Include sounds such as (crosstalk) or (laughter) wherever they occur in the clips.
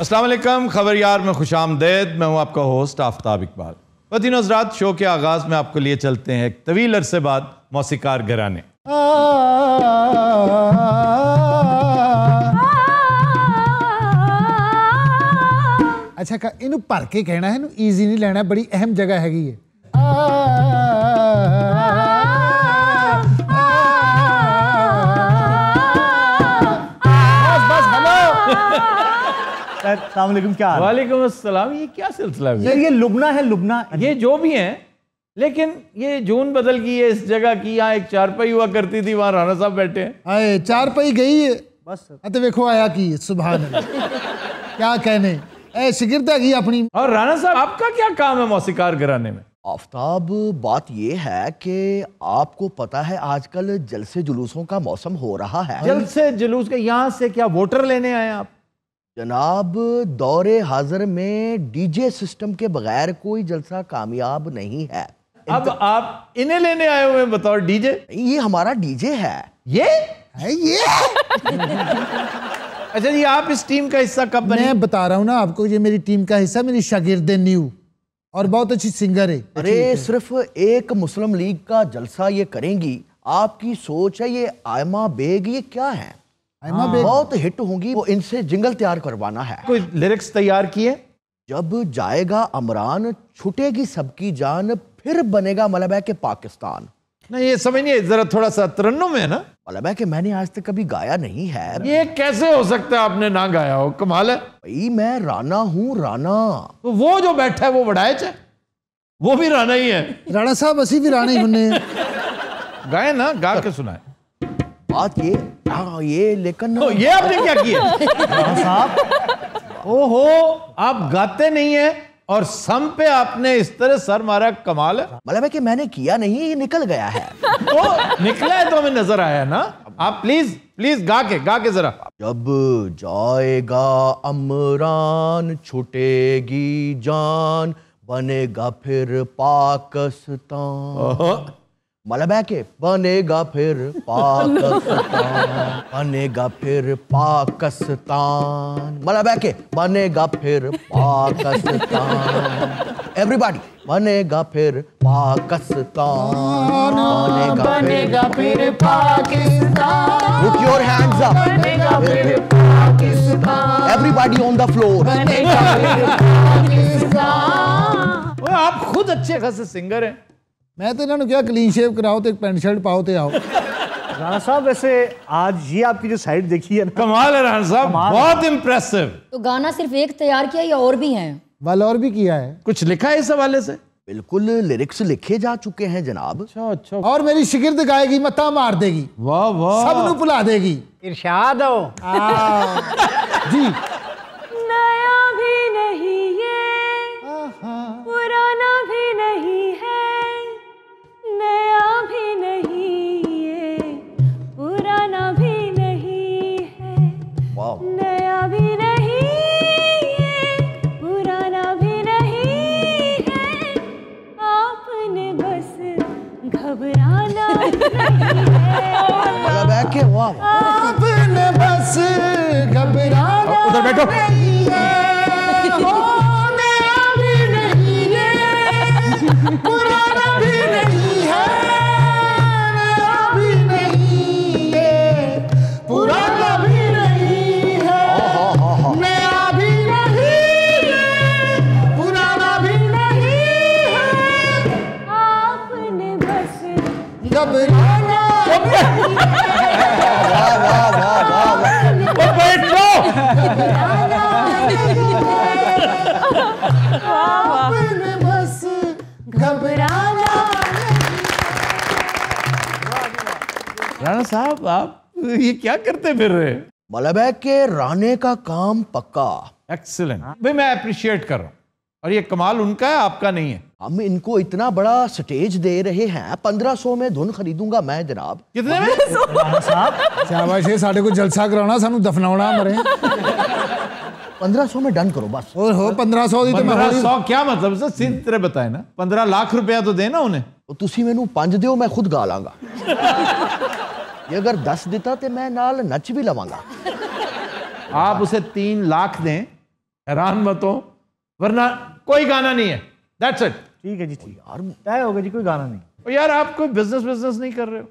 असलम खबर यार में खुश आमदेद मैं हूँ आपका होस्ट आफ्ताब इकबाल पति हजरात शो के आगाज़ में आपके लिए चलते हैं एक तवील अरसे बाद मौसीकार घराने अच्छा ਇਹਨੂੰ ਭਰ ਕੇ ਕਹਿਣਾ ਹੈ ਇਹਨੂੰ लेना ਨਹੀਂ ਲੈਣਾ ਬੜੀ ਅਹਿਮ ਜਗ੍ਹਾ सर सलामकुम क्या वालेकुम अस्सलाम ये क्या सिलसिला है सर ये लुबना है लुबना ये जो भी हैं लेकिन ये जून बदल गई है इस जगह की यहाँ एक चारपाई हुआ करती थी वहाँ राणा साहब बैठे हैं चारपाई गई है बस अत देखो आया की सुबह (laughs) क्या कहने शिकिरता की अपनी और राणा साहब आपका क्या काम है मौसीकार कराने में आफ्ताब बात यह है कि आपको पता है आजकल जलसे जुलूसों का मौसम हो रहा है जलसे जुलूस के यहाँ से क्या वोटर लेने आए आप जनाब दौरे हाजिर में डीजे सिस्टम के बगैर कोई जलसा कामयाब नहीं है अब आप इन्हें लेने आए हुए बताओ डीजे ये हमारा डीजे है ये है ये (laughs) अच्छा जी आप इस टीम का हिस्सा कब बने मैं बता रहा हूँ ना आपको ये मेरी टीम का हिस्सा मेरी शागिर्द न्यू और बहुत अच्छी सिंगर है अरे सिर्फ एक मुस्लिम लीग का जलसा ये करेंगी आपकी सोच है ये आयमा बेग ये क्या है हाँ। बहुत हिट होंगी वो इनसे जिंगल तैयार करवाना है कोई लिरिक्स तैयार किए जब जाएगा अमरान छुटेगी सबकी जान फिर बनेगा मलबा के पाकिस्तान नहीं ये समझ नहीं जरा थोड़ा सा तरन्नुम है ना मलबा के मैंने आज तक कभी गाया नहीं है ये कैसे हो सकता है आपने ना गाया हो कमाल है भाई मैं राना हूँ राना तो वो जो बैठा है वो बड़ाइच है वो भी राना ही है राणा साहब असी भी राना ही बनने गाए ना गा के सुनाए बात ये हाँ ये लेकिन तो ये आपने क्या किया हाँ, साहब ओहो आप गाते नहीं है और सम पे आपने इस तरह सर मारा कमाल है मतलब है कि मैंने किया नहीं ये निकल गया है तो निकला है तो हमें नजर आया ना आप प्लीज प्लीज गा के गा के जरा जब जाएगा अमरान छुटेगी जान बनेगा फिर पाकिस्तान मला बैक बनेगा फिर पाकिस्तान बनेगा फिर पाकिस्तान मला बैक बनेगा फिर पाकिस्तान एवरीबॉडी बनेगा फिर पाकिस्तान बनेगा, बनेगा फिर Pakistan look your hands up बनेगा फिर Pakistan everybody on the floor बनेगा फिर पाकिस्तान आप खुद अच्छे खासे सिंगर हैं मैं तो इन्होंने ਨੂੰ ਕਿਹਾ शेव कराओ तो एक पेंट शर्ट पाओ तो आओ राणा साहब वैसे आज ये आपकी जो साइड देखी है ना कमाल है राणा साहब बहुत इम्प्रेसिव तो गाना सिर्फ एक तैयार किया या और भी हैं वाल और भी किया है कुछ लिखा है इस हवाले से बिल्कुल लिरिक्स लिखे जा चुके हैं जनाब अच्छा अच्छा और मेरी शिगिर्द गाएगी मता मार देगी वाह वाह सब नु भुला देगी इरशाद हो हाँ। जी वाह वाह अपने बस घबराना उधर बैठो साहब आप ये क्या करते फिर रहे मलबे के रहने का काम पक्का एक्सेलेंट भाई मैं अप्रिशिएट कर रहा हूँ और ये कमाल उनका है आपका नहीं है हम इनको इतना बड़ा स्टेज दे रहे हैं पंद्रह सौ में धुन खरीदूंगा मैं जनाब कितने में साहब साढ़े को जलसा कराना सानू दफनावना मरे पंद्रह सौ में डन करो बस ओ हो पंद्रह सौ दी तो पंद्रह सौ क्या मतलब सर सिर्फ तेरे बताए ना पंद्रह लाख रुपया तो देना उन्हें तो तुम मैनू पांच दियो मैं खुद गा लांगा ये अगर दस दिता तो मैं नाल नच भी लवांगा आप उसे तीन लाख दें हैरान मत हो वरना कोई गाना नहीं है दैट्स इट ठीक है जी ठीक यार तय गया जी कोई गाना नहीं और यार आप कोई बिजनेस बिजनेस नहीं कर रहे हो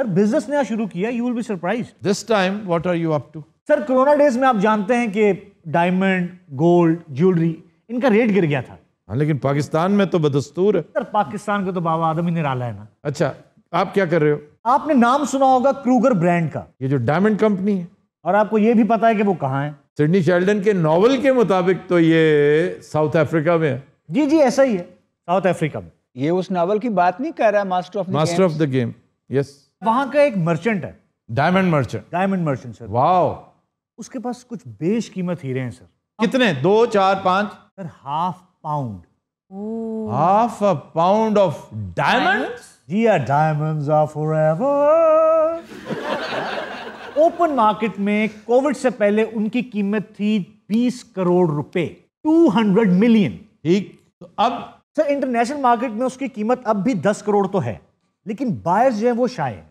सर बिजनेस नया शुरू किया you will be surprise this time what are you up to sir corona days में आप जानते हैं कि डायमंड गोल्ड ज्वेलरी इनका रेट गिर गया था हाँ लेकिन पाकिस्तान में तो बदस्तूर है सर पाकिस्तान को तो बाबा आदमी निराला है ना अच्छा आप क्या कर रहे हो आपने नाम सुना होगा क्रूगर ब्रांड का ये जो डायमंड कंपनी है और आपको ये भी पता है कि वो कहाँ है सिडनी शेल्डन के नॉवल के मुताबिक तो ये साउथ अफ्रीका में है जी जी ऐसा ही है साउथ अफ्रीका में ये उस नॉवल की बात नहीं कर रहा master of master of the game yes वहाँ का एक मर्चेंट है diamond merchant diamond merchant sir wow उसके पास कुछ बेश कीमत हीरे हैं सर कितने दो चार पाँच sir half pound half a pound of diamonds जिया diamonds are forever open market में कोविड से पहले उनकी कीमत थी 20 करोड़ रुपए 200 मिलियन ठीक तो अब सर इंटरनेशनल मार्केट में उसकी कीमत अब भी 10 करोड़ तो है लेकिन बायर्स जो है वो शायद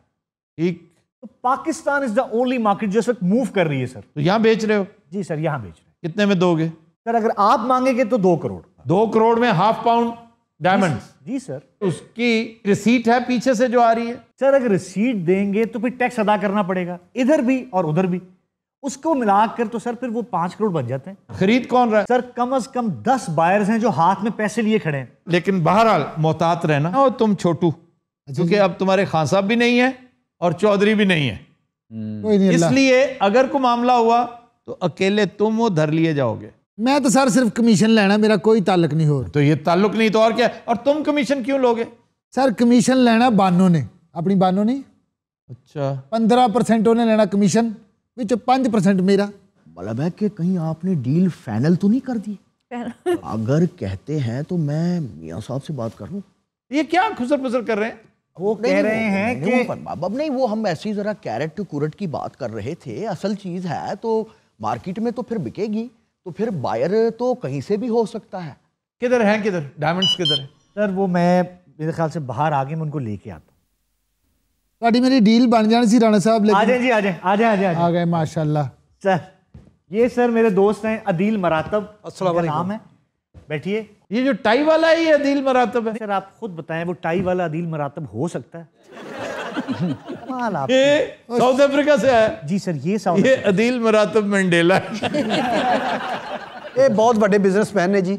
ठीक तो Pakistan is the only market जो इस वक्त मूव कर रही है सर तो यहाँ बेच रहे हो जी सर यहाँ बेच रहे कितने में दोगे सर अगर आप मांगेंगे तो दो करोड़ दो करोड़ में half pound diamond ji sir उसकी रिसीट है पीछे से जो आ रही है सर अगर रिसीट देंगे तो फिर टैक्स अदा करना पड़ेगा इधर भी और उधर भी उसको मिलाकर तो सर फिर वो पांच करोड़ बन जाते हैं खरीद कौन रहा है सर कम अज कम दस बायर्स हैं जो हाथ में पैसे लिए खड़े हैं लेकिन बहरहाल मोहतात रहना और तुम छोटू क्योंकि अब तुम्हारे खान साहब भी नहीं है और चौधरी भी नहीं है इसलिए अगर को मामला हुआ तो अकेले तुम वो धर लिए जाओगे मैं तो सर सिर्फ कमीशन लेना मेरा कोई ताल्लुक नहीं हो तो ये ताल्लुक नहीं तो और क्या और तुम कमीशन क्यों लोगे सर कमीशन लेना बानो ने अपनी बानो ने अच्छा पंद्रह परसेंट उन्हें लेना कमीशन पांच परसेंट मेरा मतलब है कि कहीं आपने डील फाइनल तो नहीं कर दी (laughs) अगर कहते हैं तो मैं मियाँ साहब से बात कर लूँ ये क्या खुसर पुसर कर रहे हैं वो कह रहे हैं कि अब नहीं वो हम ऐसी जरा कैरेट टू कुरट की बात कर रहे थे असल चीज है तो मार्केट में तो फिर बिकेगी तो फिर बायर तो कहीं से भी हो सकता है किधर है किधर डायमंड्स किधर है सर वो मैं मेरे ख्याल से बाहर आगे मैं उनको लेके आता ਤੁਹਾਡੀ मेरी डील बन ਜਾਣੀ सी राणा साहब आ जाए जी आ जाए आ जाए आ जाए आ गए ਗਏ सर ये सर मेरे दोस्त हैं अदील मरातब अस्सलाम नाम है बैठिए ये जो टाई वाला है ये अदील मरातब है सर आप खुद बताएं वो टाई वाला अदील मरातब हो सकता है कमाल आप ये साउथ अफ्रीका से आया जी सर ये साउथ ये अदील मरातब मंडेला ये बहुत बड़े बिजनेसमैन ने जी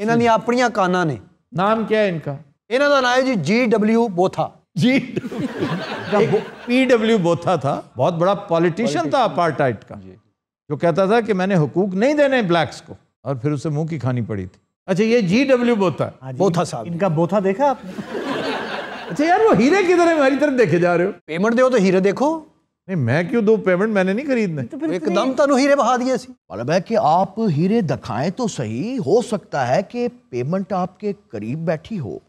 इन्होंने ਦੀਆਂ काना ने नाम क्या है इनका इन्हों का नाम है ji G W Botha ji P W Botha था बहुत बड़ा पॉलिटिशियन था अपार्टाइड का जो कहता था कि मैंने हुकूक नहीं देने ब्लैक्स को और फिर उसे मुंह की खानी पड़ी थी अच्छा ये हाँ जी डब्ल्यू बोथा बोथा साहब इनका बोथा देखा आपने अच्छा यार वो हीरे किधर है हमारी तरफ देखे जा रहे हो पेमेंट दो तो हीरे देखो नहीं मैं क्यों दो पेमेंट मैंने नहीं खरीदने तो, तो एकदम तनु हीरे बहा दिए मतलब है कि आप हीरे दिखाएं तो सही हो सकता है कि पेमेंट आपके करीब बैठी हो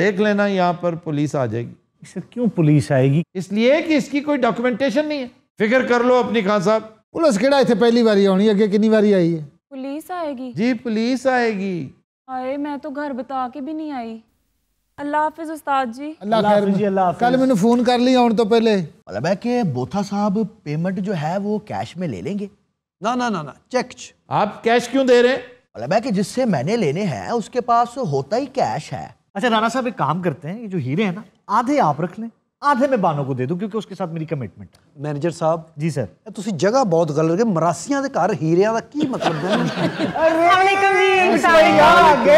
देख लेना यहाँ पर पुलिस आ जाएगी सर क्यों पुलिस आएगी इसलिए कि इसकी कोई डॉक्यूमेंटेशन नहीं है फिक्र कर लो अपनी खान साहब पुलिस केड़ा इतने पहली बार आनी अगे कितनी बारी आई है पुलिस आएगी जी पुलिस आएगी आए मैं तो घर बता के भी नहीं आई तो मतलब वो कैश में ले लेंगे ना ना ना चेक आप कैश क्यों दे रहे हैं मतलब है जिससे मैंने लेने हैं उसके पास होता ही कैश है अच्छा राणा साहब एक काम करते हैं ये जो हीरे हैं ना आधे आप रख लें आधे में बानो को दे दूं ਕਿਉਂਕਿ ਉਸਕੇ ਸਾਥ ਮੇਰੀ ਕਮਿਟਮੈਂਟ ਹੈ ਮੈਨੇਜਰ ਸਾਹਿਬ ਜੀ ਸਰ ਤੁਸੀਂ ਜਗ੍ਹਾ ਬਹੁਤ ਗਲਰ ਗਏ ਮਰਾਸੀਆਂ ਦੇ ਘਰ ਹੀਰਿਆਂ ਦਾ ਕੀ ਮਤਲਬ ਹੈ ਅਸਲਾਮੁਅਲੈਕਮ ਜੀ ਇਮਤ ਭਈਆ ਆ ਗਏ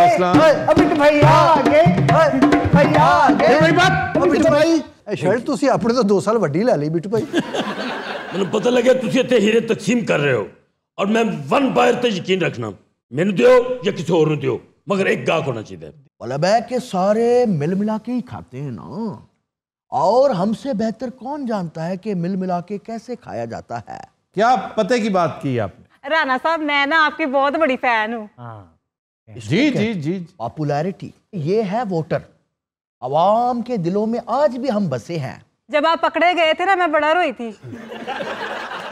ਅਮਿਤ ਭਈਆ ਆ ਗਏ ਭਈਆ ਆ ਗਏ ਮੇਰੀ ਬਾਤ ਅਮਿਤ ਭਾਈ ਇਹ ਸ਼ਰਟ ਤੁਸੀਂ ਆਪਣੇ ਤੋਂ 2 ਸਾਲ ਵੱਡੀ ਲੈ ਲਈ ਬਿੱਟੂ ਭਾਈ ਮੈਨੂੰ ਪਤਾ ਲੱਗਿਆ ਤੁਸੀਂ ਇੱਥੇ ਹੀਰੇ ਤਕਸੀਮ ਕਰ ਰਹੇ ਹੋ ਔਰ ਮੈਂ ਵਨ ਬਾਇਰ ਤੇ ਯਕੀਨ ਰੱਖਣਾ ਮੈਨੂੰ ਦਿਓ ਜਾਂ ਕਿਸੇ ਹੋਰ ਨੂੰ ਦਿਓ ਮਗਰ ਇੱਕ ਗਾਹਕ ਹੋਣਾ ਚਾਹੀਦਾ ਹੈ ਮਤਲਬ ਹੈ ਕਿ ਸਾਰੇ ਮਿਲ ਮਿਲਾ ਕੇ ਹੀ ਖਾਤੇ हैं ना और हमसे बेहतर कौन जानता है कि मिल मिला के कैसे खाया जाता है क्या पते की बात की आपने राणा साहब मैं ना आपकी बहुत बड़ी फैन हूँ हाँ। जी जी जी पॉपुलैरिटी ये है वोटर आवाम के दिलों में आज भी हम बसे हैं जब आप पकड़े गए थे ना मैं बड़ा रोई थी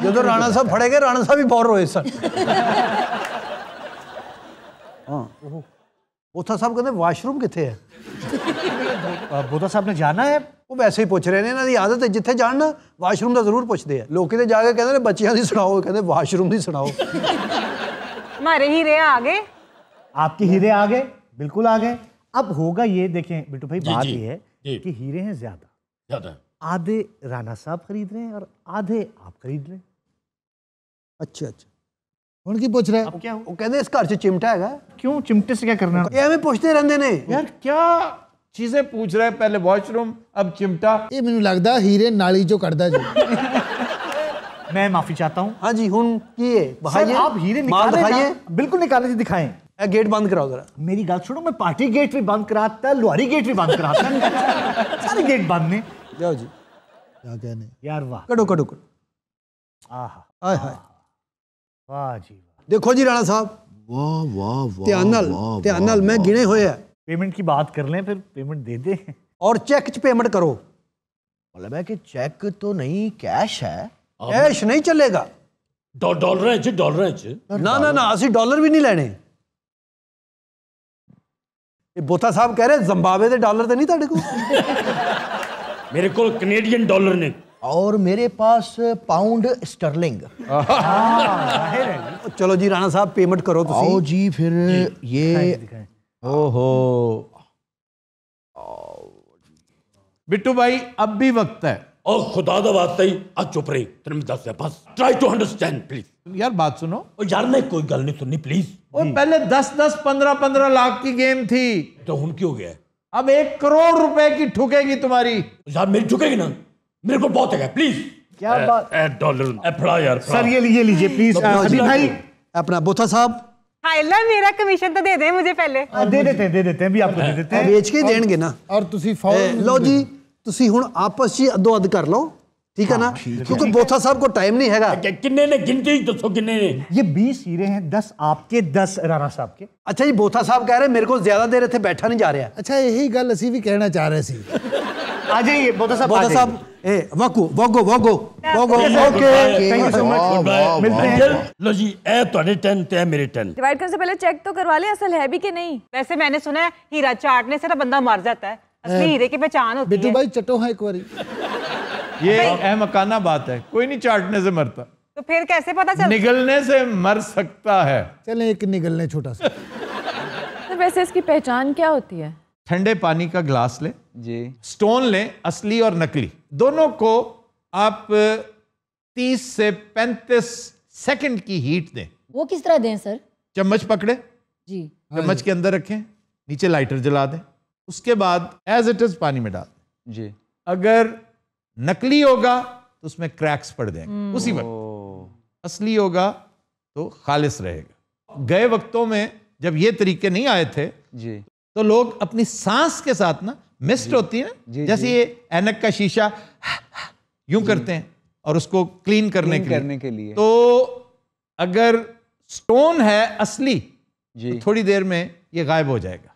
जो तो राणा साहब फड़े गए राणा साहब भी बहुत रोए सर हाँ साहब कहते वाशरूम कितने है साहब ने जाना है वैसे ही पुछ रहे हैं इन्हों की आदत है जितने जा वाशरूम का जरूर पुछते हैं लोग कितने जाके कहते बच्चों की सुनाओ कहते वाशरूम की सुनाओ हमारे हीरे आ गए आपके हीरे आ गए बिल्कुल आ गए अब होगा ये देखें बिटू भाई बात ये है कि हीरे हैं ज्यादा आधे राणा साहब खरीद रहे हैं और आधे आप खरीद रहे अच्छा अच्छा चिमटा है क्यों चिमटे से क्या करना ये हमें पूछते रहते यार क्या चीजें ਚੀਜ਼ੇ ਪੁੱਛ पहले वॉशरूम अब चिमटा ये मैं लगता है हीरे नाली जो करता जी (laughs) मैं माफी चाहता हूँ हाँ जी हूँ की आप हीरे निकाल दिखाइए बिल्कुल निकाले जी दिखाएं गेट बंद कराओ जरा मेरी गल सुनो मैं पार्टी गेट भी बंद कराता लोहारी गेट भी बंद कराता सारे गेट बंद ने जाओ जी क्या कहने यार वाह कटो कटो कटो आहा हाय हाय वाह जी देखो जी राणा साहब वाह वाह ध्यान नाल ध्यान नाल मैं गिने होए है पेमेंट की बात कर लें फिर पेमेंट दे दें और चेक च पेमेंट करो मतलब है कि चेक तो नहीं कैश है कैश नहीं चलेगा डॉलर है जी डॉलर है जी ना ना ना ਅਸੀਂ डॉलर भी नहीं लेने ये ਬੋਤਾ साहब कह रहे जंबावे दे डॉलर तो नहीं ਤੁਹਾਡੇ ਕੋਲ (laughs) मेरे को कनेडियन डॉलर ने और मेरे पास पाउंड हाँ, स्टर्लिंग चलो जी राणा साहब पेमेंट करो आओ जी फिर ये ओहो बिट्टू भाई अब भी वक्त है और खुदा दा बात सही आज चुप रही तेरे में दस है बस ट्राई टू अंडरस्टैंड प्लीज यार बात सुनो ओ यार नहीं कोई गल नहीं सुननी प्लीज हम्म। और पहले दस दस पंद्रह पंद्रह लाख की गेम थी तो हम क्यों गया अब एक करोड़ रुपए की ठुकेगी तुम्हारी यार मेरी ठुकेगी ना मेरे को बहुत है प्लीज क्या बात डॉलर यार सर ये लीजिए लीजिए प्लीज अभी भाई अपना बोथा साहब ਹਾਇਲਾ ਮੇਰਾ ਕਮਿਸ਼ਨ दे ਦੇ ਦੇ ਮੁਝੇ दे देते दे देते भी आपको दे देते हैं बेच के देंगे ना और तुसी ਫੌਰਨ ਲਓ ਜੀ ਤੁਸੀਂ ਹੁਣ ਆਪਸ ਵਿੱਚ ਅੱਧੋ ਅੱਧ ਕਰ ਲਓ ठीक है ना हाँ, क्योंकि बोथा साहब को टाइम नहीं हैगा किन्ने ने ही दसो किन्ने ने ये 20 हीरे हैं 10 आपके 10 राणा साहब के अच्छा जी बोथा साहब कह रहे मेरे को ज्यादा देर इतने बैठा नहीं जा रहा अच्छा यही गल असी भी कहना चाह रहे सी आ जाइए बोथा साहब बोथा साहब ए वाकू वागो वागो वागो okay thank you so much मिलते लो जी ए ਤੁਹਾਡੇ 10 ਤੇ ਮੇਰੇ डिवाइड करने से पहले चेक तो करवा ले असल है भी कि नहीं वैसे मैंने सुना है हीरा चाटने से ना बंदा मर जाता है असली हाँ। हीरे की पहचान होती है बिट्टू भाई चटो है हाँ एक बारी ये अहमकाना बात है कोई नहीं चाटने से मरता तो फिर कैसे पता चल निगलने से मर सकता है चलें एक निगलने छोटा सा (laughs) तो वैसे इसकी पहचान क्या होती है ठंडे पानी का ग्लास ले जी स्टोन ले असली और नकली दोनों को आप 30 से 35 सेकंड की हीट दें वो किस तरह दें सर चम्मच पकड़े जी चम्मच के अंदर रखें नीचे लाइटर जला दें उसके बाद एज इट इज पानी में डाल दें जी अगर नकली होगा तो उसमें क्रैक्स पड़ जाएंगे हम्म। उसी वक्त असली होगा तो खालिश रहेगा गए वक्तों में जब ये तरीके नहीं आए थे जी तो लोग अपनी सांस के साथ ना मिस्ट जी, होती है ना जैसे ये एनक का शीशा यूं करते हैं और उसको क्लीन करने क्लीन के, करने के लिए तो अगर स्टोन है असली जी, तो थोड़ी देर में ये गायब हो जाएगा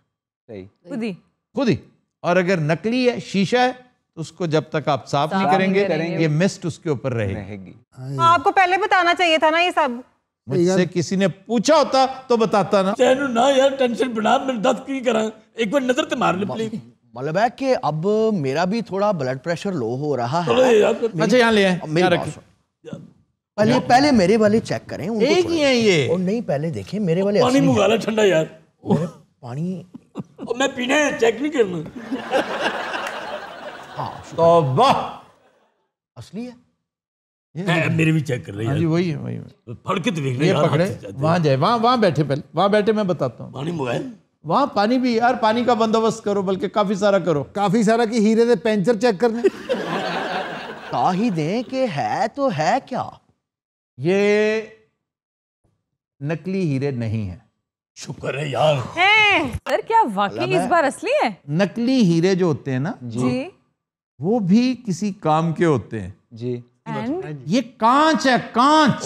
सही खुद ही खुद ही और अगर नकली है शीशा है तो उसको जब तक आप साफ नहीं करेंगे, करेंगे ये मिस्ट उसके ऊपर रहेगी हाँ, आपको पहले बताना चाहिए था ना ये सब मुझसे किसी ने पूछा होता तो बताता ना ना यार टेंशन बढ़ा मेरे दस की करा एक बार नजर तो मार ले प्लीज मतलब है कि अब मेरा भी थोड़ा ब्लड प्रेशर लो हो रहा है अच्छा यहाँ ले पहले पहले मेरे वाले चेक करें उनको एक ही है ये और नहीं पहले देखें मेरे वाले पानी मुगाला ठंडा यार पानी और मैं पीना है चेक नहीं करना हाँ तो वाह असली है मेरे भी चेक कर रहे हैं हाँ वही है वही फड़ के तो देख रहे हैं वहाँ जाए वहाँ वहाँ बैठे पहले वहाँ बैठे मैं बताता हूँ पानी मुगाला वहां पानी भी यार पानी का बंदोबस्त करो बल्कि काफी सारा करो काफी सारा की हीरे दे पेंचर चेक करने (laughs) का ही दे के है तो है क्या ये नकली हीरे नहीं है शुक्र है यार है सर क्या वाकई मतलब इस बार असली है नकली हीरे जो होते हैं ना जी वो भी किसी काम के होते हैं जी And? ये कांच है कांच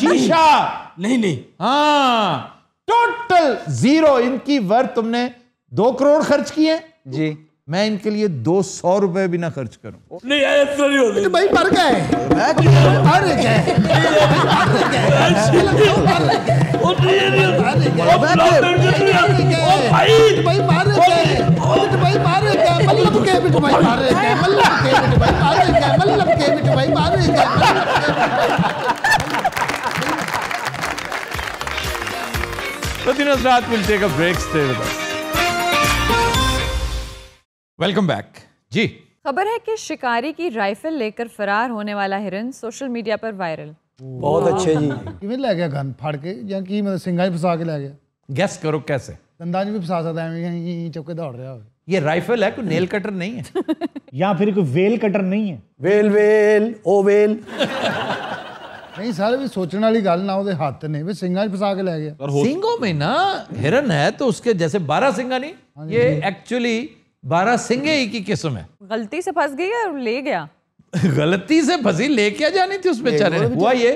शीशा नहीं नहीं हाँ टोटल जीरो इनकी वर्थ तुमने दो करोड़ खर्च किए जी मैं इनके लिए दो सौ रुपए भी ना खर्च करूं नहीं ऐसा तो नहीं होता तो भाई गए गए तो भाई भाई भाई Hazrat will take a break. Stay with us. Welcome back. जी खबर है कि शिकारी की राइफल लेकर फरार होने वाला हिरन सोशल मीडिया पर वायरल बहुत अच्छे जी किਵੇਂ ਲੈ ਗਿਆ ਗਨ ਫੜ ਕੇ ਜਾਂ ਕੀ ਮਤਲਬ ਸਿੰਘਾਂ 'ਚ ਫਸਾ ਕੇ ਲੈ ਗਿਆ ਗੈਸ ਕਰੋ ਕੈਸੇ ਦੰਦਾਂ 'ਚ ਵੀ ਫਸਾ ਸਕਦਾ ਐਵੇਂ ਚੁੱਕ ਕੇ ਦੌੜ ਰਿਹਾ ਹੋਵੇ ये राइफल है कोई नेल कटर नहीं है या फिर कोई वेल कटर नहीं है वेल वेल ओ वेल नहीं सर भी सोचने वाली गल ना हाथ ने भी सिंगा फसा के लै गया ਲੈ में ना हिरन है तो उसके जैसे बारह सिंगा नहीं हाँ ये एक्चुअली हाँ बारह सिंगे ही की किस्म है गलती से फंस गई और ले गया (laughs) गलती से फंसी ले क्या जानी थी उस बेचारे ने हुआ ये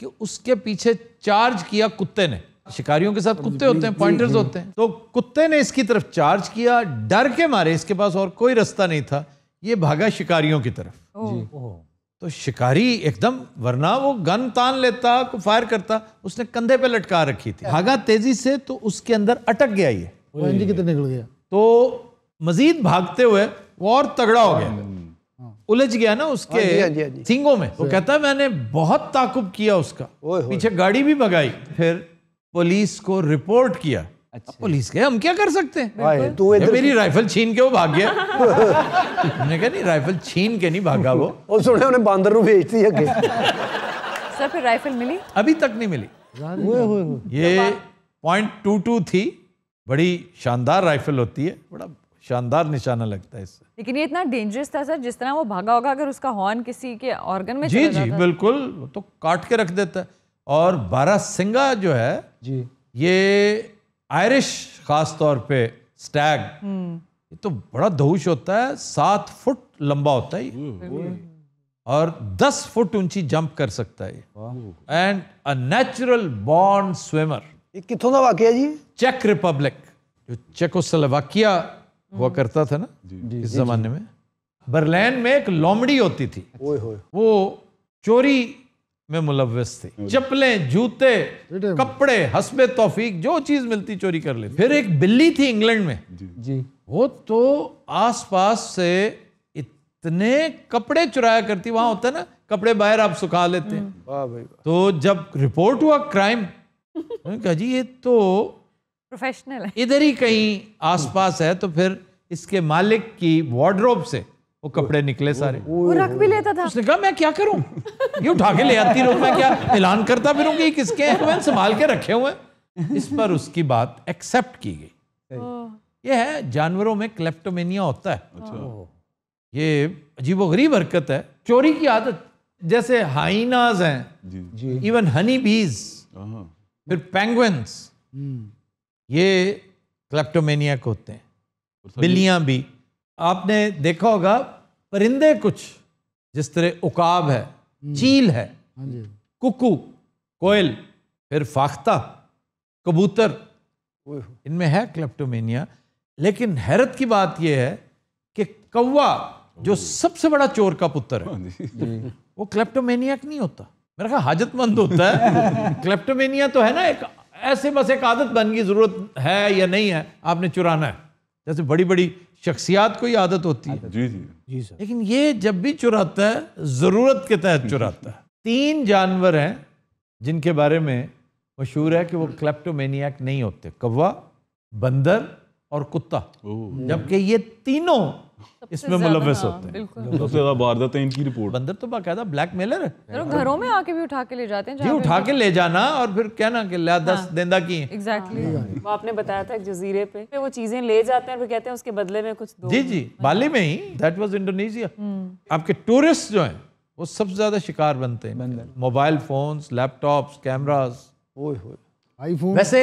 कि उसके पीछे चार्ज किया कुत्ते ने शिकारियों के साथ कुत्ते होते हैं पॉइंटर्स होते हैं तो कुत्ते ने इसकी तरफ चार्ज किया डर के मारे इसके पास और कोई रास्ता नहीं था ये भागा शिकारियों की तरफ तो शिकारी एकदम वरना वो गन तान लेता फायर करता उसने कंधे पे लटका रखी थी भागा तेजी से तो उसके अंदर अटक गया ये कितने निकल गया तो मजीद भागते हुए वो और तगड़ा हो गया हम्म। हाँ। उलझ गया ना उसके हाँ हाँ सिंगों में वो कहता है मैंने बहुत ताकुब किया उसका पीछे गाड़ी भी भगाई फिर पुलिस को रिपोर्ट किया अच्छा पुलिस के हम क्या कर सकते तू इधर मेरी राइफल छीन के वो भाग गया मैंने कहा नहीं राइफल छीन के नहीं भागा वो (laughs) और सुने उन्हें बांदर को भेज दी आगे सर फिर राइफल मिली अभी तक नहीं मिली ये पॉइंट टू टू थी बड़ी शानदार राइफल होती है बड़ा शानदार निशाना लगता है इससे लेकिन ये इतना डेंजरस था सर जिस तरह वो भागा होगा अगर उसका हॉर्न किसी के ऑर्गन में जी जी बिल्कुल तो काट के रख देता है और बारह सिंगा जो है जी ये आयरिश खास तौर पे स्टैग हम्म। ये तो बड़ा धौश होता है सात फुट लंबा होता है हम्म। हम्म। और दस फुट ऊंची जंप कर सकता है and a natural born swimmer कितों का वाक्य जी चेक रिपब्लिक जो चेकोस्लोवाकिया हुआ करता था ना इस जमाने में बर्लिन में एक लोमड़ी होती थी वो चोरी में मुलविस थी हम्म। चप्पलें जूते कपड़े हसबे तोफीक जो चीज मिलती चोरी कर लेती फिर एक बिल्ली थी इंग्लैंड में जी वो तो आसपास से इतने कपड़े चुराया करती वहां होता ना कपड़े बाहर आप सुखा लेते हैं हम्म। तो जब रिपोर्ट हुआ क्राइम कहा जी ये तो प्रोफेशनल है इधर ही कहीं आसपास है तो फिर इसके मालिक की वार्ड्रोब से वो कपड़े निकले सारे वो रख भी लेता था उसने कहा मैं क्या करूं ये उठा के ले आती रहूं मैं क्या ऐलान करता फिर कि किसके हैं मैंने संभाल के रखे हुए इस पर उसकी बात एक्सेप्ट की गई ये है जानवरों में क्लेप्टोमेनिया होता है अच्छा। ये अजीब गरीब हरकत है चोरी की आदत जैसे हाइनाज हैं इवन हनी बीज फिर पेंगुन्स हम्म। ये क्लेप्टोमेनिया होते हैं बिल्लियां भी आपने देखा होगा परिंदे कुछ जिस तरह उकाब है हम्म। चील है हाँ कुकू कोयल फिर फाख्ता कबूतर इनमें है क्लेप्टोमेनिया लेकिन हैरत की बात यह है कि कौवा जो सबसे बड़ा चोर का पुत्र है हाँ वो क्लेप्टोमेनिया नहीं होता मेरा ख्याल हाजतमंद होता है (laughs) क्लेप्टोमेनिया तो है ना एक ऐसे बस एक आदत बन गई जरूरत है या नहीं है आपने चुराना है जैसे बड़ी बड़ी शख्सियात को ही आदत होती है जी जी जी सर लेकिन ये जब भी चुराता है ज़रूरत के तहत हम्म। चुराता है तीन जानवर हैं जिनके बारे में मशहूर है कि वो क्लेप्टोमेनियाक नहीं होते कौवा बंदर और कुत्ता जबकि ये तीनों इसमें मुलवस हाँ, होते हैं सबसे ज्यादा वारदातें इनकी रिपोर्ट बंदर तो बाकायदा ब्लैक मेलर है घरों में आके भी उठा के ले जाते हैं जी उठा के ले जाना और फिर कहना कि ला हाँ। दस देंदा की एग्जैक्टली हाँ। वो आपने बताया था जजीरे पे वो चीजें ले जाते हैं फिर कहते हैं उसके बदले में कुछ जी जी बाली में ही दैट वाज इंडोनेशिया आपके टूरिस्ट जो है वो सबसे ज्यादा शिकार बनते हैं मोबाइल फोन्स लैपटॉप्स कैमरास ओए होए आईफोन वैसे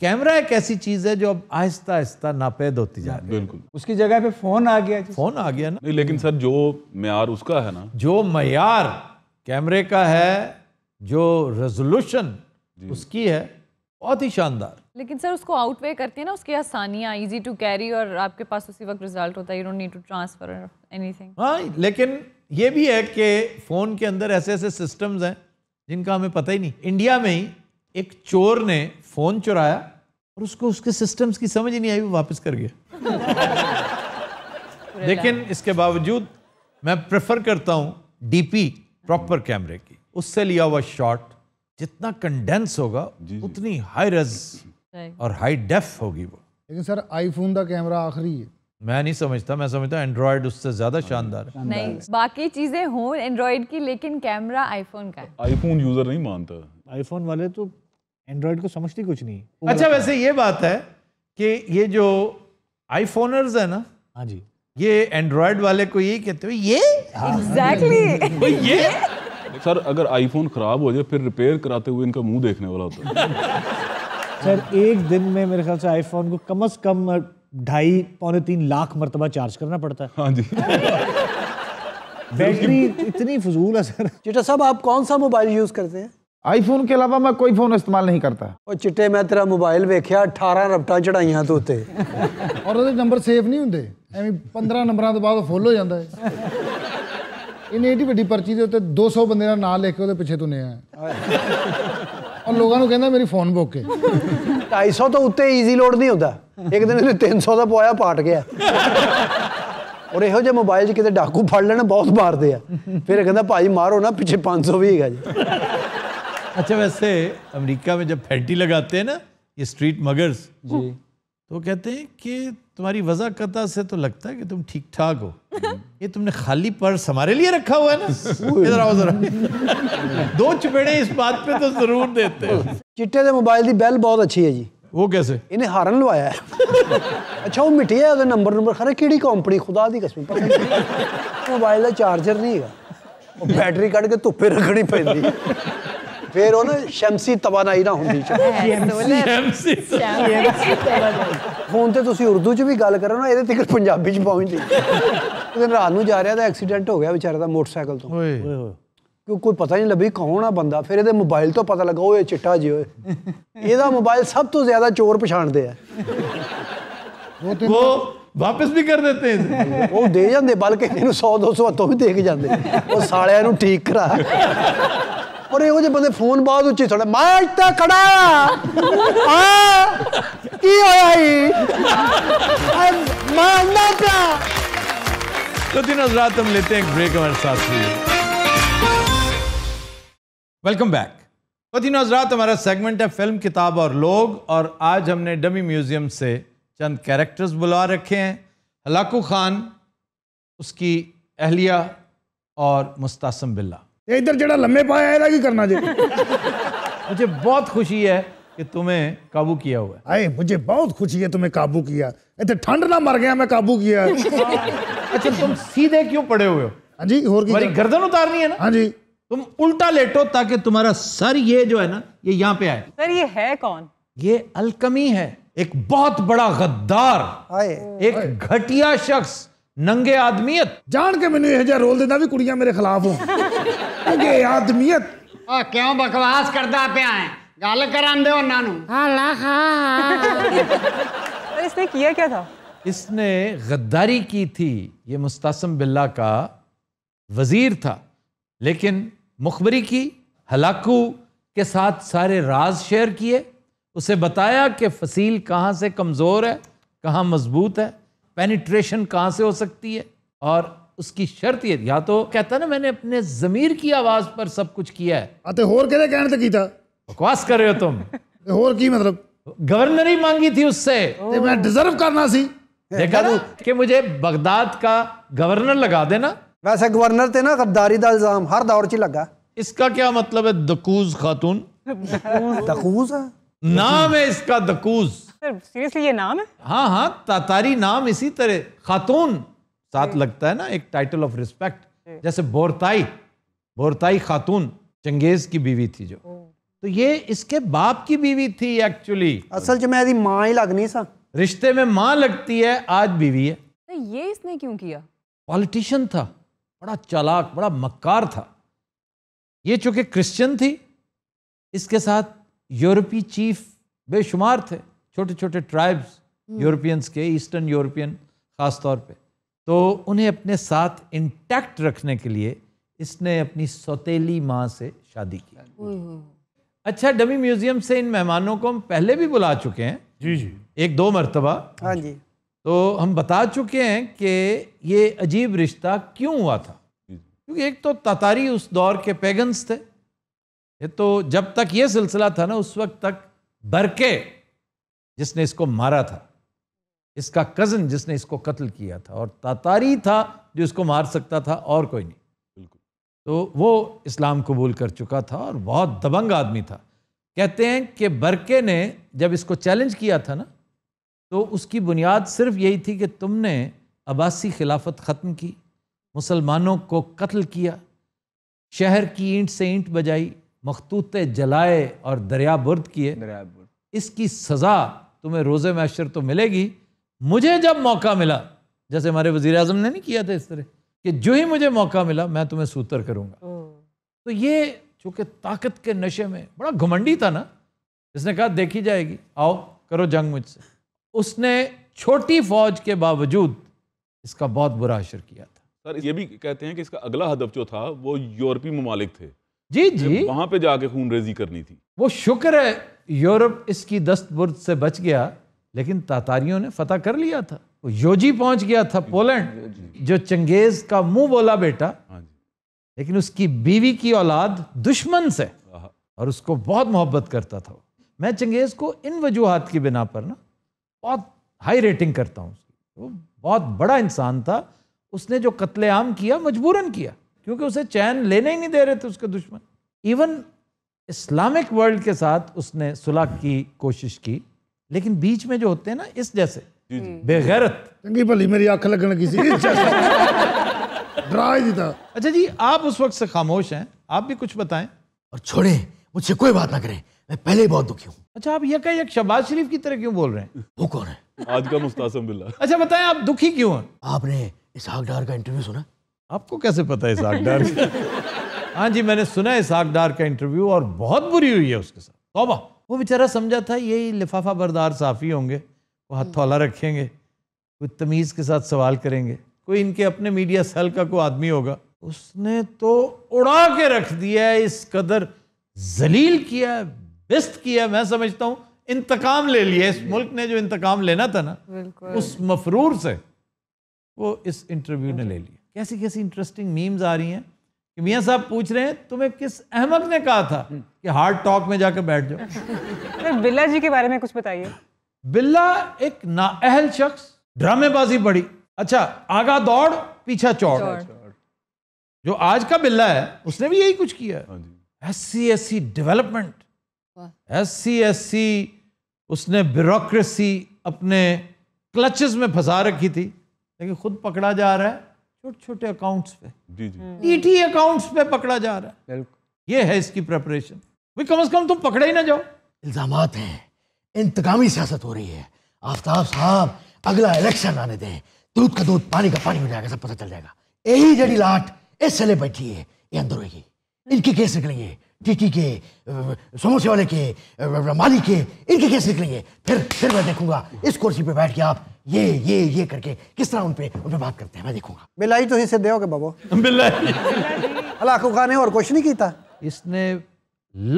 कैमरा एक ऐसी चीज है जो अब आहिस्ता आहिस्ता नापेद होती जा रही है बिल्कुल उसकी जगह पे फोन आ गया फोन आ गया ना नहीं लेकिन सर जो मैार उसका है ना जो मैार कैमरे का है जो रेजोल्यूशन उसकी है बहुत ही शानदार लेकिन सर उसको आउटवे करती है ना उसकी आसानियाँ इजी टू कैरी और आपके पास उसी वक्त रिजल्ट होता है you don't need to transfer anything हाँ लेकिन ये भी है कि फ़ोन के अंदर ऐसे ऐसे सिस्टम्स हैं जिनका हमें पता ही नहीं इंडिया में ही एक चोर ने फ़ोन चुराया और उसको उसके सिस्टम्स की समझ ही नहीं आई वो वापस कर गया (laughs) लेकिन इसके बावजूद मैं प्रेफर करता हूँ डीपी प्रॉपर कैमरे की उससे लिया हुआ शॉट जितना कंडेंस होगा जी जी। उतनी हाई रेज और हाई डेफ होगी वो लेकिन सर आईफोन का कैमरा आखिरी है मैं नहीं समझता मैं समझता एंड्रॉइड उससे ज्यादा शानदार है नहीं बाकी चीजें हों एंड्रॉइड की लेकिन कैमरा आईफोन का आईफोन यूजर नहीं मानता आईफोन वाले तो एंड्रॉयड को समझती कुछ नहीं अच्छा वैसे ये बात है कि ये जो आईफोनर्स है ना हाँ जी ये एंड्रॉयड वाले को यही कहते हो ये एग्जैक्टली हाँ। (laughs) ये सर अगर आईफोन खराब हो जाए फिर रिपेयर कराते हुए इनका मुंह देखने वाला होता सर एक दिन में मेरे ख्याल से आईफोन को कम अज कम ढाई पौने तीन लाख मरतबा चार्ज करना पड़ता है हाँ जी बैटरी इतनी फजूल है सर चेटा साहब आप कौन सा मोबाइल यूज करते हैं ਆਈਫੋਨ ਕੇ ਇਲਾਵਾ ਮੈਂ ਕੋਈ ਫੋਨ ਇਸਤੇਮਾਲ ਨਹੀਂ ਕਰਦਾ ਉਹ ਚਿੱਟੇ ਮੈਂ ਤੇਰਾ ਮੋਬਾਈਲ ਵੇਖਿਆ 18 ਰਫਟਾਂ ਚੜਾਈਆਂ ਤੂੰ ਉੱਤੇ ਔਰ ਉਹਦੇ ਨੰਬਰ ਸੇਵ ਨਹੀਂ ਹੁੰਦੇ ਐਵੇਂ 15 ਨੰਬਰਾਂ ਤੋਂ ਬਾਅਦ ਫੁੱਲ ਹੋ ਜਾਂਦਾ ਹੈ ਇਹਨੇ ਇਹਦੀ ਵੱਡੀ ਪਰਚੀ ਦੇ ਉੱਤੇ 200 ਬੰਦੇ ਦਾ ਨਾਮ ਲਿਖ ਕੇ ਉਹਦੇ ਪਿੱਛੇ ਤੁਨੇ ਆ ਔਰ ਲੋਕਾਂ ਨੂੰ ਕਹਿੰਦਾ ਮੇਰੀ ਫੋਨ ਬੁੱਕ ਹੈ 250 ਤੋਂ ਉੱਤੇ ਈਜ਼ੀ ਲੋਡ ਨਹੀਂ ਹੁੰਦਾ ਇੱਕ ਦਿਨ ਇਹਨੇ 300 ਦਾ ਪੋਇਆ ਪਾਟ ਗਿਆ ਔਰ ਇਹੋ ਜਿਹੇ ਮੋਬਾਈਲ 'ਚ ਕਿਤੇ ਡਾਕੂ ਫੜ ਲੈਣਾ ਬਹੁਤ ਮਾਰਦੇ ਆ ਫਿਰ ਕਹਿੰਦਾ ਭਾਈ ਮਾਰੋ ਨਾ ਪਿੱਛੇ 500 ਵੀ ਹੈਗਾ ਜੀ अच्छा वैसे अमेरिका में जब फैंटी लगाते हैं ना ये स्ट्रीट मगर्स जी तो कहते हैं कि तुम्हारी वजह कता से तो लगता है कि तुम ठीक ठाक हो ये तुमने खाली पर्स हमारे लिए रखा हुआ है ना इधर आओ जरा दो चपेड़े इस बात पे तो जरूर देते हैं चिट्टे ਦੇ मोबाइल ਦੀ ਬੈਲ बहुत अच्छी है जी वो कैसे इन्हें हारन लवाया है अच्छा वो ਮਿਟਿਆ है नंबर नंबर ਖਰੇ ਕਿਹੜੀ कंपनी खुदा दी कसम मोबाइल का चार्जर नहीं है बैटरी ਹੈਗਾ के धुप्पे रखनी पैंती ਫਿਰ ਉਹ ਸ਼ਮਸੀ ਤਵਾਨਾਈ ਨਾ ਹੁੰਦੀ ਸ਼ਮਸੀ ਸ਼ਮਸੀ ਹੁਣ ਤੇ ਤੁਸੀਂ ਉਰਦੂ 'ਚ ਵੀ ਗੱਲ ਕਰੋ ਨਾ ਇਹਦੇ ਤੱਕ ਪੰਜਾਬੀ 'ਚ ਪਹੁੰਚਦੀ ਉਹ ਦਿਨ ਰਾਤ ਨੂੰ ਜਾ ਰਿਹਾ ਦਾ ਐਕਸੀਡੈਂਟ ਹੋ ਗਿਆ ਵਿਚਾਰੇ ਦਾ ਮੋਟਰਸਾਈਕਲ ਤੋਂ ਓਏ ਹੋਏ ਕਿਉਂ ਕੋਈ ਪਤਾ ਨਹੀਂ ਲੱਭੀ ਕੌਣ ਆ ਬੰਦਾ ਫਿਰ ਇਹਦੇ ਮੋਬਾਈਲ ਤੋਂ ਪਤਾ ਲੱਗਾ ਓਏ ਚਿੱਟਾ ਜੀ ਓਏ ਇਹਦਾ ਮੋਬਾਈਲ ਸਭ ਤੋਂ ਜ਼ਿਆਦਾ ਚੋਰ ਪਛਾਣਦੇ ਆ ਉਹ ਵਾਪਸ ਵੀ ਕਰ ਦਿੰਦੇ ਉਹ ਦੇ ਜਾਂਦੇ ਬਲਕਿ ਇਹਨੂੰ 100 200 ਹੱਥੋਂ ਵੀ ਦੇ ਕੇ ਜਾਂਦੇ ਉਹ ਸਾਲਿਆਂ ਨੂੰ ਠੀਕ ਕਰਾ और ये ਜਿਹੇ ਬੰਦੇ ਫੋਨ ਬਾਅਦ ਉੱਚੀ ਛੜਾ ਮੈਂ ਅੱਜ ਤੱਕ ਖੜਾ ਆ ਆ ਕੀ ਹੋਇਆ ਹੀ ਮੈਂ तो दिन रात हम लेते हैं एक ब्रेक हमारे साथ वेलकम बैक तो हमारा सेगमेंट है फिल्म किताब और लोग और आज हमने डमी म्यूजियम से चंद कैरेक्टर्स बुला रखे हैं हलाकू खान उसकी अहलिया और मुस्तासम बिल्ला इधर जरा लम्बे ਲੰਮੇ ਪਾਇਆ कि ਕੀ ਕਰਨਾ मुझे बहुत खुशी है कि तुम्हें काबू किया हुआ है आए मुझे बहुत खुशी है तुम्हें काबू किया इतने ठंड ना मर गया मैं काबू किया (laughs) अच्छा तुम सीधे क्यों पड़े हुए हो हाँ जी और तुम्हारी गर्दन उतारनी है ना हाँ जी तुम उल्टा लेटो ताकि तुम्हारा सर ये जो है ना ये यहाँ पे आए सर ये है कौन ये अलकमी है एक बहुत बड़ा गद्दार एक घटिया शख्स नंगे आदमियत जान के मैंने यह रोल देता भी कुड़िया मेरे खिलाफ हूँ नंगे आदमियत क्यों बकवास करता प्या है गल करे हो नानू इसने किया क्या था इसने गद्दारी की थी ये मुस्तासम बिल्ला का वजीर था लेकिन मुखबरी की हलाकू के साथ सारे राज शेयर किए उसे बताया कि फसील कहाँ से कमज़ोर है कहाँ मजबूत है पेनिट्रेशन कहाँ से हो सकती है और उसकी शर्त ये या तो कहता ना मैंने अपने जमीर की आवाज पर सब कुछ किया है आते हाँ, तो होर के कहने तक कीता बकवास कर रहे हो तुम तो होर की मतलब गवर्नर ही मांगी थी उससे ते मैं डिजर्व करना सी देखा ना कि मुझे बगदाद का गवर्नर लगा देना वैसे गवर्नर थे ना गद्दारी का इल्जाम हर दौर ची लगा इसका क्या मतलब है दकूज खातून दकूज नाम है इसका दकूज सीरियसली ये नाम है हाँ हाँ तातारी नाम इसी तरह खातून साथ लगता है ना एक टाइटल ऑफ रिस्पेक्ट जैसे बोरताई बोरताई खातून चंगेज की बीवी थी जो तो ये इसके बाप की बीवी थी एक्चुअली असल जो मेरी माँ ही लगनी सा रिश्ते में माँ लगती है आज बीवी है तो ये इसने क्यों किया पॉलिटिशियन था बड़ा चालाक बड़ा मक्कार था ये चूंकि क्रिश्चियन थी इसके साथ यूरोपीय चीफ बेशुमार थे छोटे छोटे ट्राइब्स यूरोपियंस के ईस्टर्न यूरोपियन ख़ास तौर पे तो उन्हें अपने साथ इंटैक्ट रखने के लिए इसने अपनी सौतेली माँ से शादी की अच्छा डमी म्यूजियम से इन मेहमानों को हम पहले भी बुला चुके हैं जी जी एक दो मरतबा हाँ जी तो हम बता चुके हैं कि ये अजीब रिश्ता क्यों हुआ था क्योंकि एक तो ततारी उस दौर के पैगन्स थे ये तो जब तक ये सिलसिला था ना उस वक्त तक बरके जिसने इसको मारा था इसका कज़न जिसने इसको कत्ल किया था और तातारी था जो इसको मार सकता था और कोई नहीं बिल्कुल तो वो इस्लाम कबूल कर चुका था और बहुत दबंग आदमी था कहते हैं कि बरके ने जब इसको चैलेंज किया था ना तो उसकी बुनियाद सिर्फ यही थी कि तुमने अबासी खिलाफत ख़त्म की मुसलमानों को कत्ल किया शहर की ईंट से ईंट बजाई मखतूत जलाए और दरिया बुर्द किए दरिया इसकी सज़ा तुम्हें रोज़े मैशर तो मिलेगी मुझे जब मौका मिला जैसे हमारे वजीर अजम ने नहीं किया था इस तरह कि जो ही मुझे मौका मिला मैं तुम्हें सूतर करूँगा तो ये चूँकि ताकत के नशे में बड़ा घमंडी था ना इसने कहा देखी जाएगी आओ करो जंग मुझसे उसने छोटी फौज के बावजूद इसका बहुत बुरा असर किया था सर ये भी कहते हैं कि इसका अगला हदफ जो था वो यूरोपीय ममालिक थे जी जी वहाँ पे जाके खून रेजी करनी थी वो शुक्र है यूरोप इसकी दस्तबुर्द से बच गया लेकिन तातारियों ने फतह कर लिया था वो योजी पहुंच गया था पोलैंड जो चंगेज का मुंह बोला बेटा हाँ लेकिन उसकी बीवी की औलाद दुश्मन से और उसको बहुत मोहब्बत करता था मैं चंगेज को इन वजूहत की बिना पर ना बहुत हाई रेटिंग करता हूँ उसकी वो बहुत बड़ा इंसान था उसने जो कत्लेआम किया मजबूरन किया क्योंकि उसे चैन लेने ही नहीं दे रहे थे उसके दुश्मन इवन इस्लामिक वर्ल्ड के साथ उसने सुलह की कोशिश की लेकिन बीच में जो होते हैं ना इस जैसे बेगैरत चंगी भली मेरी आंख लगन किसी डरा ही था अच्छा जी आप उस वक्त से खामोश हैं आप भी कुछ बताएं और छोड़े मुझसे कोई बात ना करें मैं पहले ही बहुत दुखी हूँ अच्छा आप यक यक शबाज शरीफ की तरह क्यों बोल रहे हैं वो कौन है आज का मुस्तासम बिल्ला अच्छा बताएं आप दुखी क्यों हैं आपने इसहाक डार का इंटरव्यू सुना आपको कैसे पता है इसहाक डार हाँ जी मैंने सुना है सागदार का इंटरव्यू और बहुत बुरी हुई है उसके साथ तोबा वो बेचारा समझा था यही लिफाफा बरदार साफ़ी होंगे वो हथौला हम्म। रखेंगे कोई तमीज़ के साथ सवाल करेंगे कोई इनके अपने मीडिया सेल का कोई आदमी होगा उसने तो उड़ा के रख दिया है इस कदर जलील किया व्यस्त किया मैं समझता हूँ इंतकाम ले लिया इस मुल्क ने जो इंतकाम लेना था ना उस मफरूर से वो इस इंटरव्यू ने ले लिया कैसी कैसी इंटरेस्टिंग मीम्स आ रही हैं कि मियाँ साहब पूछ रहे हैं तुम्हें किस अहमद ने कहा था हम्म। कि हार्ड टॉक में जाकर बैठ जाओ (laughs) बिल्ला जी के बारे में कुछ बताइए बिल्ला एक नाअहल शख्स ड्रामेबाजी बड़ी अच्छा आगा दौड़ पीछा चौड़ जो आज का बिल्ला है उसने भी यही कुछ किया है ऐसी ऐसी डेवलपमेंट ऐसी ऐसी उसने ब्यूरोक्रेसी अपने क्लचेस में फंसा रखी थी लेकिन खुद पकड़ा जा रहा है छोटे छोटे अकाउंट्स पे जी जी टीटी हम्म। अकाउंट्स पे पकड़ा जा रहा है ये है इसकी प्रेपरेशन भाई कम से कम तुम पकड़े ही ना जाओ इल्जाम हैं इंतकामी सियासत हो रही है आफ्ताब साहब अगला इलेक्शन आने दें दूध का दूध पानी का पानी हो जाएगा सब पता चल जाएगा यही जड़ी लाट इस बैठी है ये अंदर होगी इनके केस निकलेंगे टीटी के समोसे वाले के माली के इनके केस निकलेंगे फिर फिर मैं देखूंगा इस कुर्सी पे बैठ के आप ये ये ये करके किस तरह उन पे उन पे बात करते हैं मैं देखूंगा बिलाई तो इसे दोगे बाबू बिलाई अलाकू खान ने और कुछ नहीं किया इसने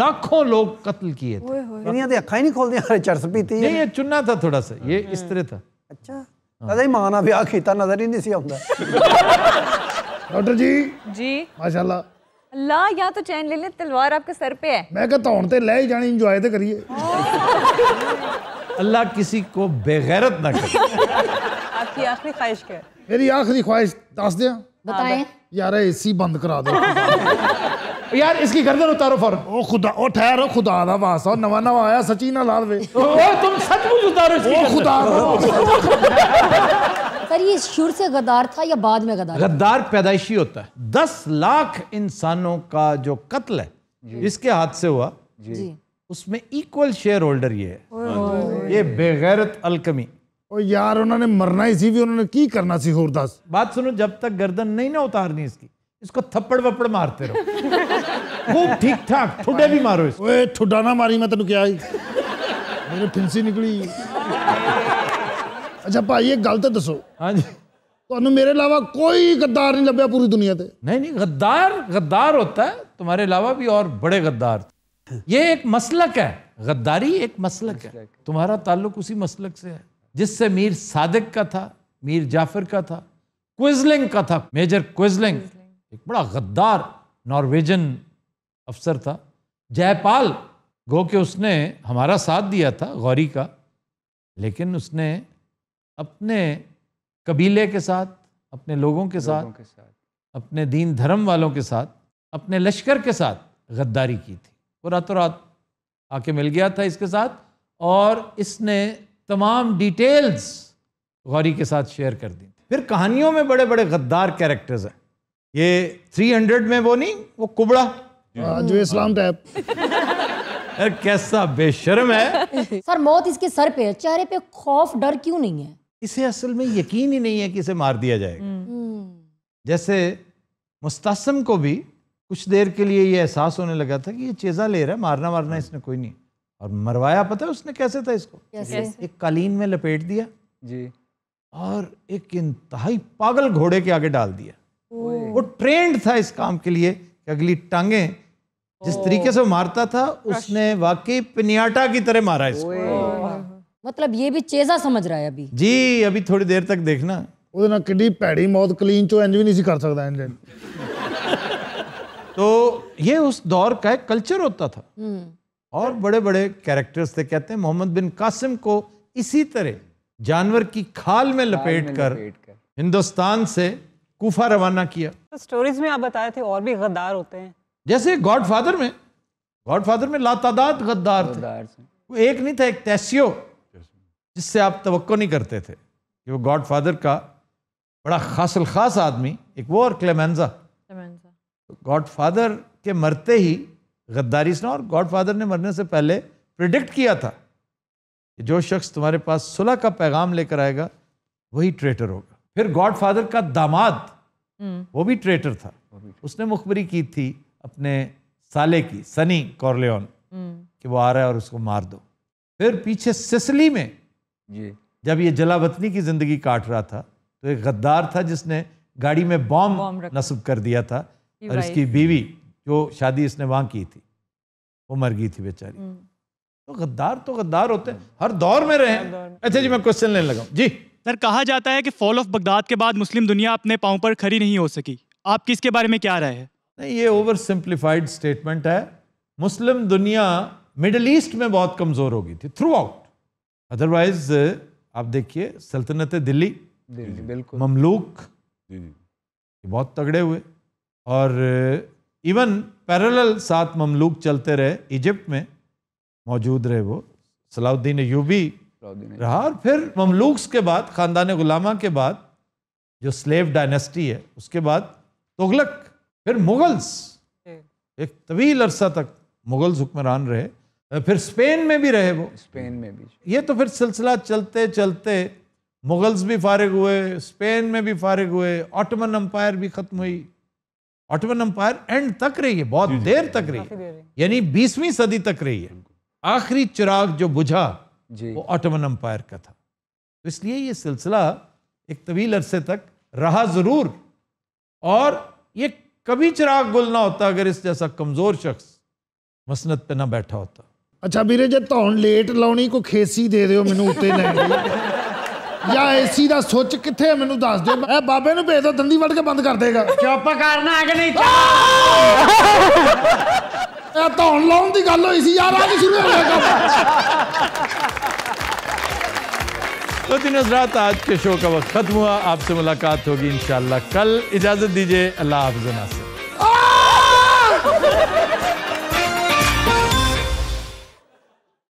लाखों लोग कत्ल किए थे दुनिया की अखाई नहीं खोल दिया अरे चरस पीती नहीं ये चुनना था थोड़ा सा ये इस हम्म। तरह था अच्छा हाँ। दादा ही मां ना ब्याह किया नजर ही नहीं सी आंदा (laughs) डॉक्टर जी जी माशाल्लाह ला या तो चैन ले ले तलवार आपके सर पे है मैं कहता हूं ते ले ही जाने एंजॉय तो करिए अल्लाह किसी को बेगैरत ना करे आपकी आखिरी ख्वाहिश क्या है मेरी आखिरी ख्वाहिश दस दे बताएं यार एसी बंद करा दो यार इसकी गर्दन उतारो फौरन ओ खुदा ओ ठहरो खुदा दा वास्ता नवा नवा आया सची ना लाल वे ओ तुम सचमुच उतारो इसकी ओ खुदा सर ये शुरू से गद्दार था या बाद में गद्दार गद्दार पैदाइशी होता है दस लाख इंसानों का जो कत्ल है इसके हाथ से हुआ उसमें इक्वल शेयर होल्डर ये है हाँ ये बेगैरत अलकमी और यार उन्होंने मरना ही सी भी उन्होंने की करना सी होरदास बात सुनो जब तक गर्दन नहीं ना उतारनी इसकी इसको थप्पड़ वप्पड़ मारते रहो (laughs) खूब ठीक ठाक ठुडे भी मारो इसको ओए ठुडा ना मारी मैं तेन क्या मेरे फिंसी निकली अच्छा भाई एक गल तो दसो हाँ जी तुम मेरे अलावा कोई गद्दार नहीं ਲੱਭਿਆ पूरी दुनिया से नहीं नहीं गद्दार गद्दार होता है तुम्हारे अलावा भी और बड़े गद्दार ये एक मसलक है गद्दारी एक मसलक है तुम्हारा ताल्लुक उसी मसलक से है जिससे मीर सादिक का था मीर जाफर का था क्विजलिंग का था मेजर क्विजलिंग एक बड़ा गद्दार नॉर्वेजन अफसर था जयपाल गो के उसने हमारा साथ दिया था गौरी का लेकिन उसने अपने कबीले के साथ अपने लोगों के लोगों साथ के साथ अपने दीन धर्म वालों के साथ अपने लश्कर के साथ गद्दारी की थी वो रातों रात आके मिल गया था इसके साथ और इसने तमाम डिटेल्स गौरी के साथ शेयर कर दी फिर कहानियों में बड़े बड़े गद्दार कैरेक्टर्स हैं ये 300 में वो नहीं वो कुबड़ा हाँ, जो इस्लाम टाइप कैसा बेशर्म है (laughs) सर मौत इसके सर पे है चेहरे पे खौफ डर क्यों नहीं है इसे असल में यकीन ही नहीं है कि इसे मार दिया जाएगा हम्म। हम्म। जैसे मुस्तसम को भी कुछ देर के लिए ये एहसास होने लगा था कि ये चेजा ले रहा है मारना मारना हाँ। इसने कोई नहीं और मरवाया पता है उसने कैसे था इसको कैसे? एक कालीन में लपेट दिया जी और एक इंतहाई पागल घोड़े के आगे डाल दिया वो ट्रेंड था इस काम के लिए कि अगली टांगे जिस तरीके से मारता था उसने वाकई पिनियाटा की तरह मारा इसको मतलब ये भी चेजा समझ रहा है अभी जी अभी थोड़ी देर तक देखना ਉਹਦੇ ਨਾਲ ਕਿੱਡੀ ਭੈੜੀ ਮੌਤ ਕਲੀਨ ਚੋਂ ਇੰਜ ਵੀ ਨਹੀਂ ਸੀ ਕਰ तो ये उस दौर का एक कल्चर होता था और बड़े बड़े कैरेक्टर्स थे कहते हैं मोहम्मद बिन कासिम को इसी तरह जानवर की खाल में लपेट कर, लपेट कर। हिंदुस्तान से कोफा रवाना किया तो स्टोरीज में आप बताए थे और भी गद्दार होते हैं जैसे गॉडफादर में गॉडफादर में लातादाद गद्दार, गद्दार थे। एक नहीं था एक तैसियो जिससे आप तो नहीं करते थे कि वो गॉड फादर का बड़ा खासल खास आदमी एक वो और क्लेमेंजा गॉड फादर के मरते ही गद्दारी से और गॉड फादर ने मरने से पहले प्रिडिक्ट किया था कि जो शख्स तुम्हारे पास सुलह का पैगाम लेकर आएगा वही ट्रेटर होगा फिर गॉड फादर का दामाद हम्म। वो भी ट्रेटर था उसने मुखबरी की थी अपने साले की सनी कॉर्लियन हम्म। कि वो आ रहा है और उसको मार दो फिर पीछे सिसली में जब ये जलावतनी की ज़िंदगी काट रहा था तो एक गद्दार था जिसने गाड़ी में बॉम्ब नस्ब कर दिया था और इसकी बीवी जो शादी इसने वहां की थी वो मर गई थी बेचारी हम्म। तो गद्दार तो गद्दार होते हैं हर दौर में रहे अच्छा जी मैं क्वेश्चन लेने लगा जी सर कहा जाता है कि फॉल ऑफ बगदाद के बाद मुस्लिम दुनिया अपने पाँव पर खड़ी नहीं हो सकी आपकी इसके बारे में क्या राय है नहीं ये ओवर सिंप्लीफाइड स्टेटमेंट है मुस्लिम दुनिया मिडल ईस्ट में बहुत कमज़ोर हो गई थी थ्रू आउट अदरवाइज uh, आप देखिए सल्तनत दिल्ली बिल्कुल ममलूक बहुत तगड़े हुए और इवन पैरेलल साथ ममलूक चलते रहे इजिप्ट में मौजूद रहे वो सलाउद्दीन यूबी रहा और फिर ममलूक्स के बाद ख़ानदान गुलामा के बाद जो स्लेव डायनेस्टी है उसके बाद तुगलक फिर मुगल्स एक तवील अरसा तक मुगल्स हुक्मरान रहे फिर स्पेन में भी रहे वो स्पेन में भी ये तो फिर सिलसिला चलते चलते मुगल्स भी फारिग हुए स्पेन में भी फारिग हुए ऑटोमन अम्पायर भी खत्म हुई ऑटोमन अम्पायर एंड तक रही है बहुत देर तक रही है यानी बीसवीं सदी तक रही है आखिरी चिराग जो बुझा वो ऑटोमन अम्पायर का था तो इसलिए ये सिलसिला एक तवील अरसे तक रहा ज़रूर और ये कभी चिराग गुल ना होता अगर इस जैसा कमज़ोर शख्स मसनत पे ना बैठा होता अच्छा भीरे जो धोन लेट लाने को खेसी दे दौ मैं उत्ते बाबे भेज दो तो खत्म हुआ आपसे मुलाकात होगी इन कल इजाजत दीजिए अल्लाह हाफिज नासिर